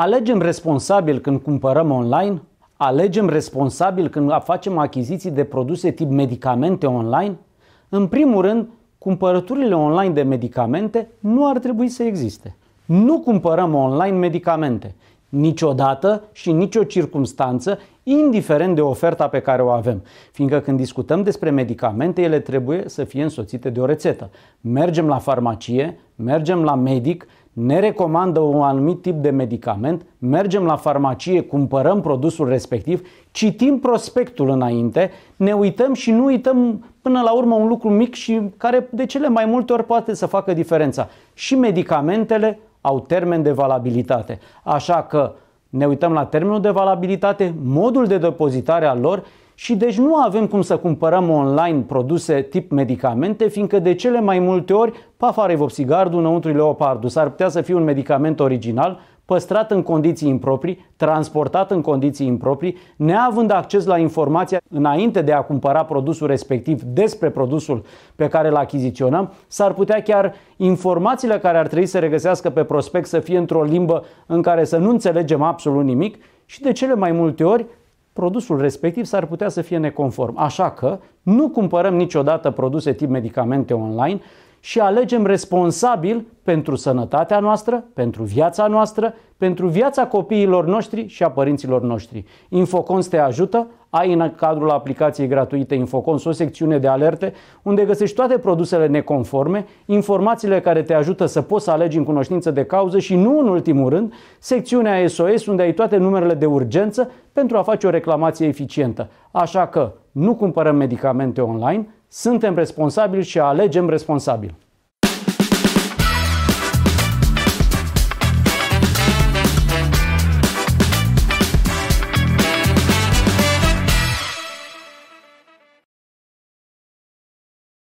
Alegem responsabil când cumpărăm online? Alegem responsabil când facem achiziții de produse tip medicamente online? În primul rând, cumpărăturile online de medicamente nu ar trebui să existe. Nu cumpărăm online medicamente, niciodată și nicio circunstanță, indiferent de oferta pe care o avem. Fiindcă când discutăm despre medicamente, ele trebuie să fie însoțite de o rețetă. Mergem la farmacie, mergem la medic, ne recomandă un anumit tip de medicament, mergem la farmacie, cumpărăm produsul respectiv, citim prospectul înainte, ne uităm și nu uităm până la urmă un lucru mic și care de cele mai multe ori poate să facă diferența. Și medicamentele au termen de valabilitate. Așa că ne uităm la termenul de valabilitate, modul de depozitare al lor și deci nu avem cum să cumpărăm online produse tip medicamente, fiindcă de cele mai multe ori pafare vopsigardul, înăuntru leopardul, s-ar putea să fie un medicament original, păstrat în condiții improprii, transportat în condiții improprii, neavând acces la informația înainte de a cumpăra produsul respectiv despre produsul pe care îl achiziționăm, s-ar putea chiar informațiile care ar trebui să regăsească pe prospect să fie într-o limbă în care să nu înțelegem absolut nimic și de cele mai multe ori produsul respectiv s-ar putea să fie neconform. Așa că nu cumpărăm niciodată produse tip medicamente online și alegem responsabil pentru sănătatea noastră, pentru viața noastră, pentru viața copiilor noștri și a părinților noștri. Infocons te ajută, ai în cadrul aplicației gratuite Infocons o secțiune de alerte unde găsești toate produsele neconforme, informațiile care te ajută să poți să alegi în cunoștință de cauză și nu în ultimul rând, secțiunea SOS unde ai toate numerele de urgență pentru a face o reclamație eficientă. Așa că nu cumpărăm medicamente online, suntem responsabili și alegem responsabil.